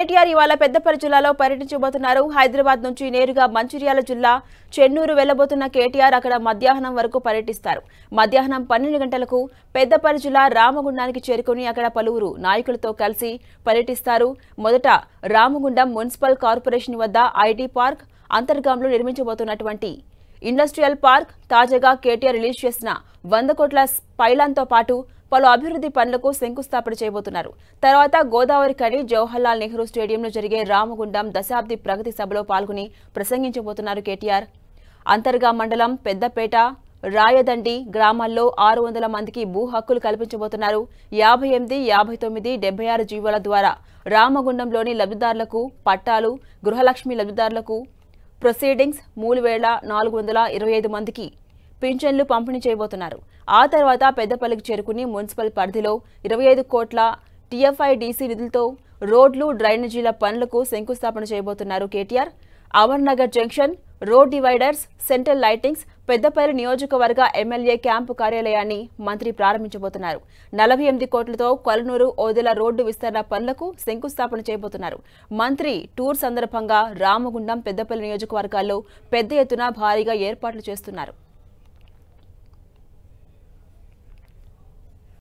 కేటీఆర్ ఇవాళ పెద్దపల్లి జిల్లాలో పర్యటించబోతున్నారు హైదరాబాద్ నుంచి నేరుగా మంచిర్యాల జిల్లా చెన్నూరు వెళ్లబోతున్న కేటీఆర్ అక్కడ మధ్యాహ్నం వరకు పర్యటిస్తారు మధ్యాహ్నం పన్నెండు గంటలకు పెద్దపల్లి జిల్లా రామగుండానికి చేరుకుని అక్కడ పలువురు నాయకులతో కలిసి పర్యటిస్తారు మొదట రామగుండం మున్సిపల్ కార్పొరేషన్ వద్ద ఐటీ పార్క్ అంతర్గాంలో నిర్మించబోతున్నటువంటి ఇండస్ట్రియల్ పార్క్ తాజాగా కేటీఆర్ రిలీజ్ చేసిన వంద కోట్ల పైలాన్తో పాటు పలు అభివృద్ధి పనులకు శంకుస్థాపన చేయబోతున్నారు తర్వాత గోదావరి కడి జవహర్లాల్ నెహ్రూ స్టేడియంలో జరిగే రామగుండం దశాబ్ది ప్రగతి సభలో పాల్గొని ప్రసంగించబోతున్నారు కేటీఆర్ అంతర్గా మండలం పెద్దపేట రాయదండి గ్రామాల్లో ఆరు వందల మందికి భూ హక్కులు కల్పించబోతున్నారు యాభై ఎనిమిది యాభై తొమ్మిది డెబ్బై ఆరు జీవోల ద్వారా రామగుండంలోని లబ్ధిదారులకు పట్టాలు గృహలక్ష్మి లబ్ధిదారులకు ప్రొసీడింగ్స్ మూడు వేల నాలుగు వందల ఇరవై ఐదు మందికి పింఛన్లు పంపిణీ చేయబోతున్నారు ఆ తర్వాత పెద్దపల్లికి చేరుకుని మున్సిపల్ పరిధిలో ఇరవై ఐదు కోట్ల టీఎఫ్ఐడీసీ నిధులతో రోడ్లు డ్రైనేజీల పనులకు శంకుస్థాపన చేయబోతున్నారు KTR Amarnagar junction road dividers central lightings Peddapalli నియోజకవర్గ ఎమ్మెల్యే క్యాంపు కార్యాలయాన్ని మంత్రి ప్రారంభించబోతున్నారు నలభై ఎనిమిది కోట్లతో కొలనూరు ఓదెల రోడ్డు విస్తరణ పనులకు శంకుస్థాపన చేయబోతున్నారు మంత్రి టూర్ సందర్భంగా రామగుండం పెద్దపల్లి నియోజకవర్గాల్లో పెద్ద ఎత్తున భారీగా ఏర్పాట్లు చేస్తున్నారు